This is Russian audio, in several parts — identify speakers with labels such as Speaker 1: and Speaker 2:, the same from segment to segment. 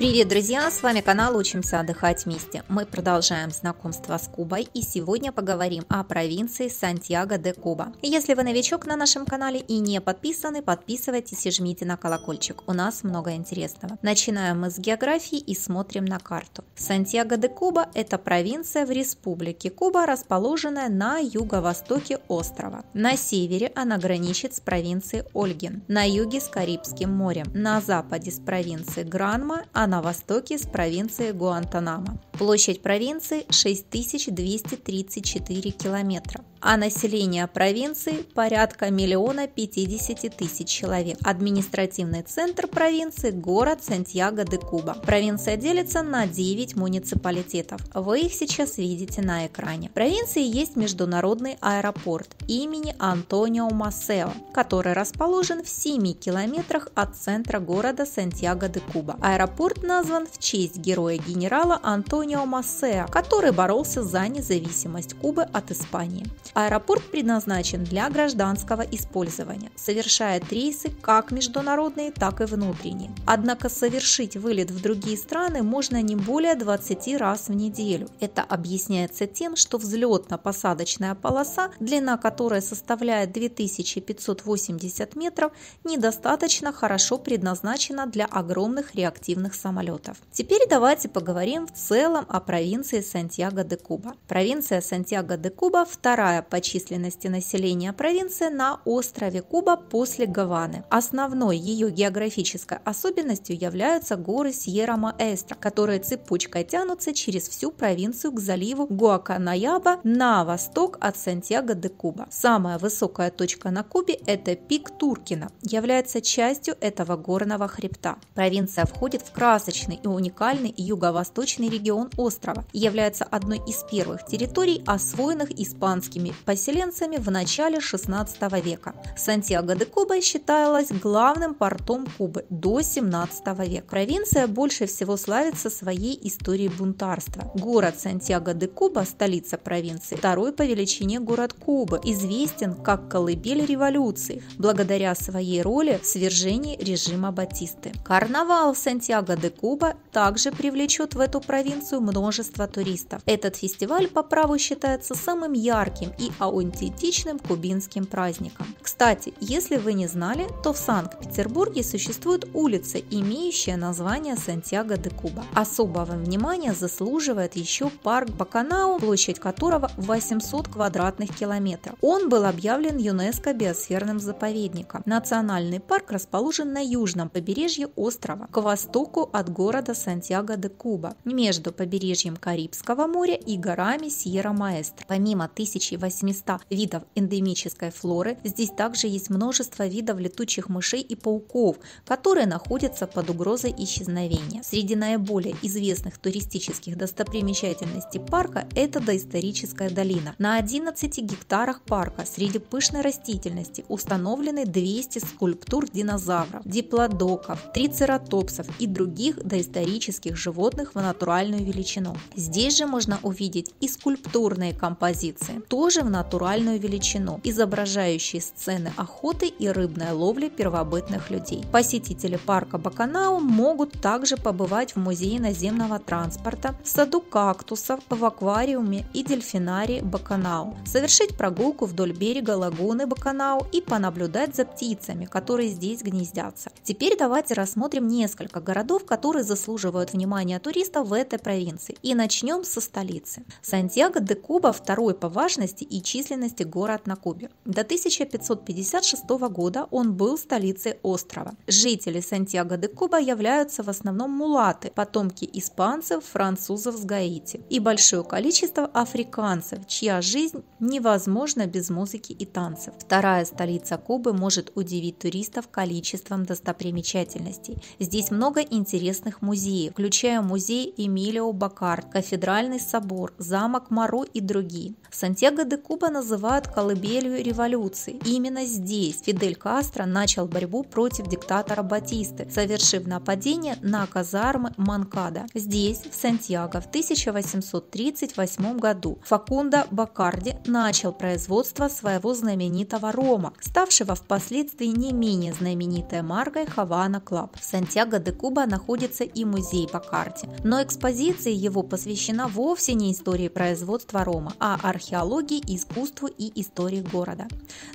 Speaker 1: Привет, друзья! С вами канал «Учимся отдыхать вместе». Мы продолжаем знакомство с Кубой и сегодня поговорим о провинции Сантьяго де Куба. Если вы новичок на нашем канале и не подписаны, подписывайтесь и жмите на колокольчик. У нас много интересного. Начинаем мы с географии и смотрим на карту. Сантьяго де Куба – это провинция в республике Куба, расположенная на юго-востоке острова. На севере она граничит с провинцией Ольгин, на юге с Карибским морем, на западе с провинцией Гранма, а на востоке с провинции Гуантанамо. Площадь провинции 6234 километра, а население провинции порядка миллиона 50 тысяч человек. Административный центр провинции – город Сантьяго-де-Куба. Провинция делится на 9 муниципалитетов. Вы их сейчас видите на экране. В провинции есть международный аэропорт имени Антонио Масео, который расположен в 7 километрах от центра города Сантьяго-де-Куба. Аэропорт назван в честь героя-генерала Антонио Антонио Массеа, который боролся за независимость Кубы от Испании. Аэропорт предназначен для гражданского использования, совершает рейсы как международные, так и внутренние. Однако совершить вылет в другие страны можно не более 20 раз в неделю. Это объясняется тем, что взлетно-посадочная полоса, длина которой составляет 2580 метров, недостаточно хорошо предназначена для огромных реактивных самолетов. Теперь давайте поговорим в целом материалом о провинции Сантьяго де Куба. Провинция Сантьяго де Куба – вторая по численности населения провинция на острове Куба после Гаваны. Основной ее географической особенностью являются горы Сьерра-Маэстро, которые цепочкой тянутся через всю провинцию к заливу Гуаканаяба на восток от Сантьяго де Куба. Самая высокая точка на Кубе – это пик Туркина, является частью этого горного хребта. Провинция входит в красочный и уникальный юго-восточный регион острова и является одной из первых территорий, освоенных испанскими поселенцами в начале 16 века. Сантьяго де Куба считалась главным портом Кубы до 17 века. Провинция больше всего славится своей историей бунтарства. Город Сантьяго де Куба, столица провинции, второй по величине город Кубы, известен как колыбель революции, благодаря своей роли в свержении режима Батисты. Карнавал Сантьяго де Куба также привлечет в эту провинцию Францию множество туристов. Этот фестиваль по праву считается самым ярким и аутентичным кубинским праздником. Кстати, если вы не знали, то в Санкт-Петербурге существует улица, имеющая название Сантьяго де Куба. Особого внимания заслуживает еще парк Баканау, площадь которого 800 квадратных километров. Он был объявлен ЮНЕСКО биосферным заповедником. Национальный парк расположен на южном побережье острова, к востоку от города Сантьяго де Куба, между побережьем Карибского моря и горами Сьерра-Маэстро. Помимо 1800 видов эндемической флоры, здесь также есть множество видов летучих мышей и пауков, которые находятся под угрозой исчезновения. Среди наиболее известных туристических достопримечательностей парка это доисторическая долина. На 11 гектарах парка среди пышной растительности установлены 200 скульптур динозавров, диплодоков, трицератопсов и других доисторических животных в натуральную величину. Здесь же можно увидеть и скульптурные композиции, тоже в натуральную величину, изображающие сцены охоты и рыбной ловли первобытных людей. Посетители парка Баканау могут также побывать в музее наземного транспорта, в саду кактусов, в аквариуме и дельфинарии Баканау, совершить прогулку вдоль берега лагуны Баканау и понаблюдать за птицами, которые здесь гнездятся. Теперь давайте рассмотрим несколько городов, которые заслуживают внимания туристов в этой провинции провинций. И начнем со столицы. Сантьяго де Куба второй по важности и численности город на Кубе. До 1556 года он был столицей острова. Жители Сантьяго де Куба являются в основном мулаты, потомки испанцев, французов с Гаити и большое количество африканцев, чья жизнь невозможна без музыки и танцев. Вторая столица Кубы может удивить туристов количеством достопримечательностей. Здесь много интересных музеев, включая музей Эмилио Бакар, Кафедральный собор, замок Моро и другие. Сантьяго де Куба называют колыбелью революции. Именно здесь Фидель Кастро начал борьбу против диктатора Батисты, совершив нападение на казармы Манкада. Здесь, в Сантьяго, в 1838 году Факунда Бакарди начал производство своего знаменитого рома, ставшего впоследствии не менее знаменитой маркой Хавана Клаб. В Сантьяго де Куба находится и музей Бакарди, но экспозиция Экспозиция его посвящена вовсе не истории производства рома, а археологии, искусству и истории города.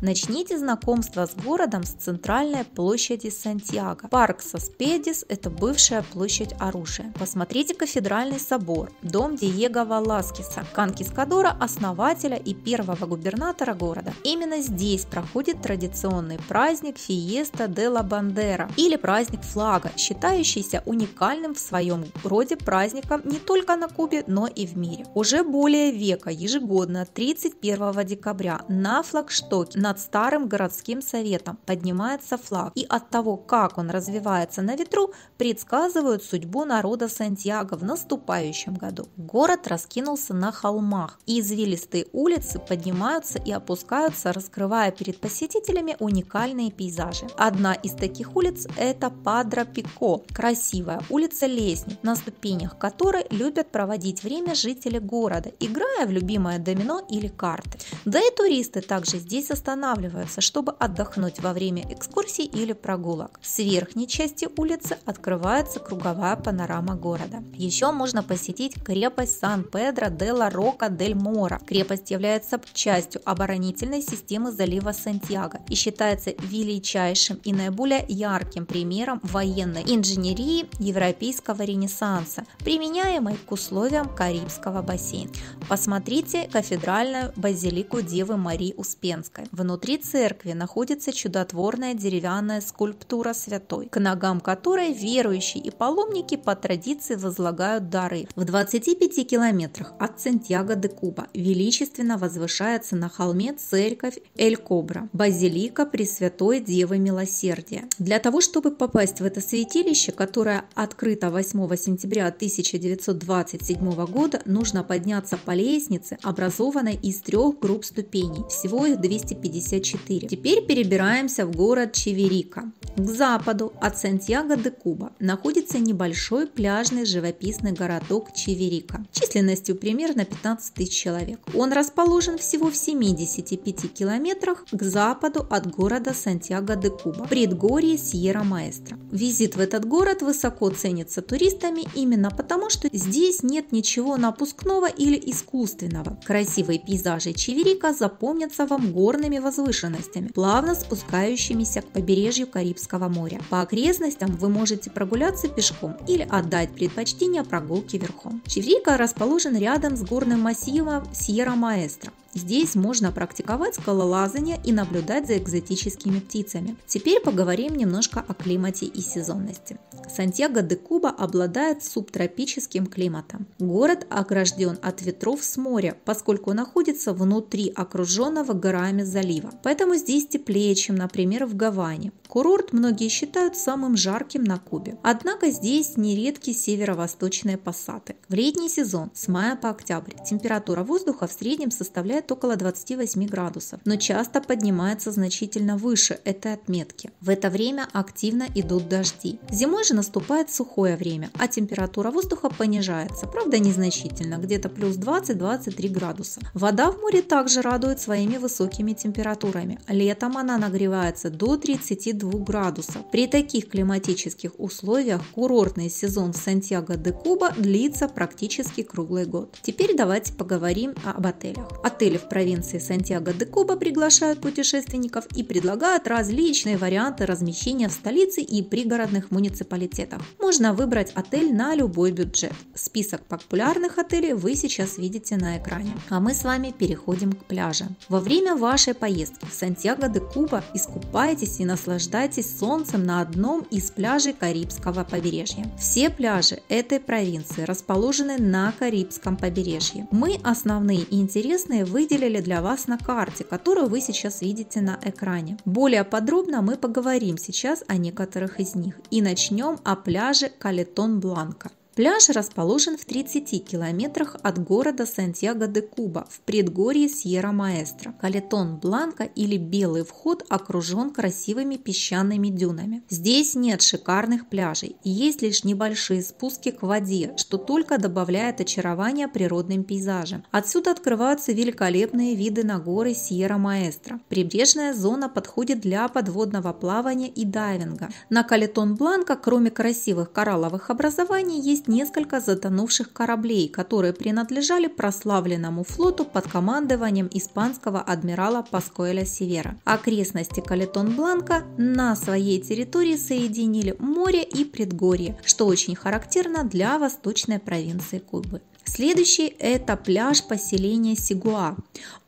Speaker 1: Начните знакомство с городом с центральной площади Сантьяго. Парк Соспедис – это бывшая площадь оружия. Посмотрите кафедральный собор, дом Диего Валаскиса, конкискадора, основателя и первого губернатора города. Именно здесь проходит традиционный праздник Фиеста де ла Бандера или праздник флага, считающийся уникальным в своем роде праздником не только на Кубе, но и в мире. Уже более века ежегодно 31 декабря на флагштоке над старым городским советом поднимается флаг, и от того, как он развивается на ветру, предсказывают судьбу народа Сантьяго в наступающем году. Город раскинулся на холмах, и извилистые улицы поднимаются и опускаются, раскрывая перед посетителями уникальные пейзажи. Одна из таких улиц – это Падро Пико, красивая улица-лестник, на ступенях которой любят проводить время жители города, играя в любимое домино или карты. Да и туристы также здесь останавливаются, чтобы отдохнуть во время экскурсий или прогулок. С верхней части улицы открывается круговая панорама города. Еще можно посетить крепость Сан-Педро де ла Рока дель Мора. Крепость является частью оборонительной системы залива Сантьяго и считается величайшим и наиболее ярким примером военной инженерии европейского ренессанса, применяя применяемый к условиям Карибского бассейна. Посмотрите кафедральную базилику Девы Марии Успенской. Внутри церкви находится чудотворная деревянная скульптура святой, к ногам которой верующие и паломники по традиции возлагают дары. В 25 километрах от Сантьяго де Куба величественно возвышается на холме церковь Эль Кобра, базилика Пресвятой Девы Милосердия. Для того, чтобы попасть в это святилище, которое открыто 8 сентября 1900 1927 года нужно подняться по лестнице, образованной из трех групп ступеней. Всего их 254. Теперь перебираемся в город Чеверика. К западу от Сантьяго де Куба находится небольшой пляжный живописный городок Чеверика численностью примерно 15 тысяч человек. Он расположен всего в 75 километрах к западу от города Сантьяго де Куба, предгорье Сьерра Маэстро. Визит в этот город высоко ценится туристами именно потому, что здесь нет ничего напускного или искусственного. Красивые пейзажи Чеверика запомнятся вам горными возвышенностями, плавно спускающимися к побережью Карибского Карибского моря. По окрестностям вы можете прогуляться пешком или отдать предпочтение прогулке верхом. Чеврика расположен рядом с горным массивом Сьерра Маэстро. Здесь можно практиковать скалолазание и наблюдать за экзотическими птицами. Теперь поговорим немножко о климате и сезонности. Сантьяго де Куба обладает субтропическим климатом. Город огражден от ветров с моря, поскольку находится внутри окруженного горами залива. Поэтому здесь теплее, чем, например, в Гаване. Курорт многие считают самым жарким на Кубе. Однако здесь нередки северо-восточные пассаты. В летний сезон с мая по октябрь температура воздуха в среднем составляет около 28 градусов, но часто поднимается значительно выше этой отметки. В это время активно идут дожди. Зимой же также наступает сухое время, а температура воздуха понижается, правда незначительно, где-то плюс 20-23 градуса. Вода в море также радует своими высокими температурами. Летом она нагревается до 32 градусов. При таких климатических условиях курортный сезон в Сантьяго-де-Куба длится практически круглый год. Теперь давайте поговорим об отелях. Отели в провинции Сантьяго-де-Куба приглашают путешественников и предлагают различные варианты размещения в столице и пригородных муниципалитетах националитетов. Можно выбрать отель на любой бюджет. Список популярных отелей вы сейчас видите на экране. А мы с вами переходим к пляжу. Во время вашей поездки в Сантьяго де Куба искупайтесь и наслаждайтесь солнцем на одном из пляжей Карибского побережья. Все пляжи этой провинции расположены на Карибском побережье. Мы основные и интересные выделили для вас на карте, которую вы сейчас видите на экране. Более подробно мы поговорим сейчас о некоторых из них и начнем днем о пляже Калетон-Бланка. Пляж расположен в 30 километрах от города Сантьяго-де-Куба в предгорье Сьерра-Маэстро. Калетон Бланка или Белый вход окружен красивыми песчаными дюнами. Здесь нет шикарных пляжей, есть лишь небольшие спуски к воде, что только добавляет очарования природным пейзажам. Отсюда открываются великолепные виды на горы Сьерра-Маэстро. Прибрежная зона подходит для подводного плавания и дайвинга. На Калетон Бланка, кроме красивых коралловых образований, есть есть несколько затонувших кораблей, которые принадлежали прославленному флоту под командованием испанского адмирала Паскоэля Севера. Окрестности Калетон-Бланка на своей территории соединили море и предгорье, что очень характерно для восточной провинции Кубы. Следующий – это пляж поселения Сигуа.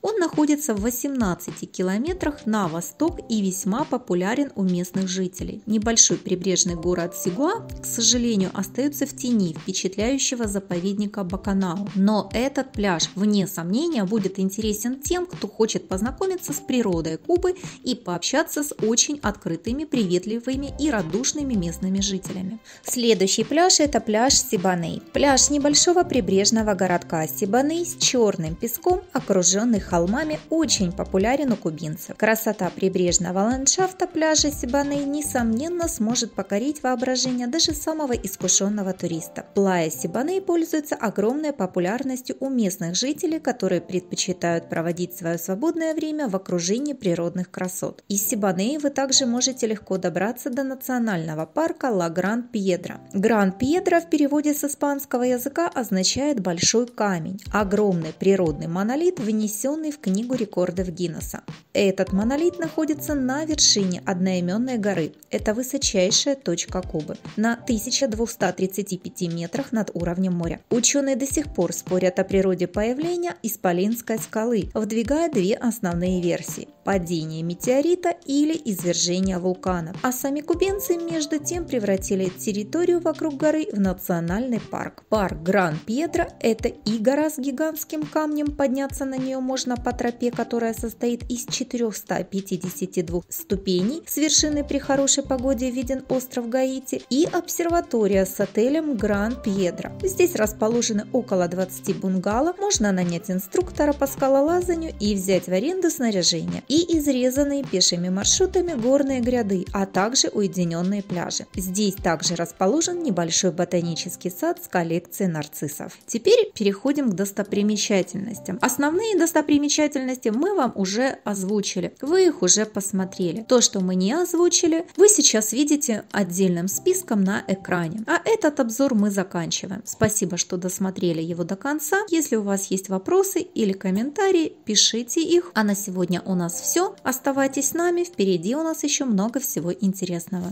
Speaker 1: Он находится в 18 километрах на восток и весьма популярен у местных жителей. Небольшой прибрежный город Сигуа, к сожалению, остается в тени впечатляющего заповедника Баканау. Но этот пляж, вне сомнения, будет интересен тем, кто хочет познакомиться с природой Кубы и пообщаться с очень открытыми, приветливыми и радушными местными жителями. Следующий пляж – это пляж Сибаней. Пляж небольшого прибрежного городка Сибаней с черным песком, окруженный холмами очень популярен у кубинцев. Красота прибрежного ландшафта пляжа Сибаны несомненно сможет покорить воображение даже самого искушенного туриста. Плая Сибаны пользуется огромной популярностью у местных жителей, которые предпочитают проводить свое свободное время в окружении природных красот. Из Сибаны вы также можете легко добраться до национального парка Ла Гран Пьедра. Гран Пьедра в переводе с испанского языка означает «большой камень», огромный природный монолит, внесенный занесенный в Книгу рекордов Гиннесса. Этот монолит находится на вершине одноименной горы. Это высочайшая точка Кубы на 1235 метрах над уровнем моря. Ученые до сих пор спорят о природе появления Исполинской скалы, вдвигая две основные версии – падение метеорита или извержение вулкана. А сами кубинцы, между тем, превратили территорию вокруг горы в национальный парк. Парк Гран-Пьетро – это и гора с гигантским камнем, подняться на нее можно Лондона по тропе, которая состоит из 452 ступеней, с вершины при хорошей погоде виден остров Гаити и обсерватория с отелем Гран Пьедро. Здесь расположены около 20 бунгало, можно нанять инструктора по скалолазанию и взять в аренду снаряжение и изрезанные пешими маршрутами горные гряды, а также уединенные пляжи. Здесь также расположен небольшой ботанический сад с коллекцией нарциссов. Теперь переходим к достопримечательностям. Основные достопримечательности достопримечательности мы вам уже озвучили, вы их уже посмотрели. То, что мы не озвучили, вы сейчас видите отдельным списком на экране. А этот обзор мы заканчиваем. Спасибо, что досмотрели его до конца. Если у вас есть вопросы или комментарии, пишите их. А на сегодня у нас все. Оставайтесь с нами, впереди у нас еще много всего интересного.